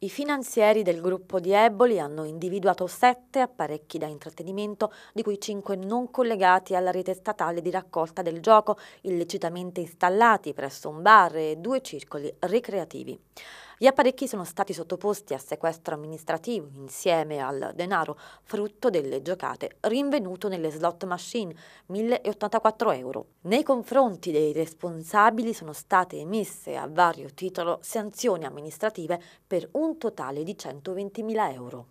I finanzieri del gruppo di Eboli hanno individuato sette apparecchi da intrattenimento, di cui cinque non collegati alla rete statale di raccolta del gioco, illecitamente installati presso un bar e due circoli ricreativi. Gli apparecchi sono stati sottoposti a sequestro amministrativo insieme al denaro frutto delle giocate rinvenuto nelle slot machine 1084 euro. Nei confronti dei responsabili sono state emesse a vario titolo sanzioni amministrative per un un totale di 120.000 euro.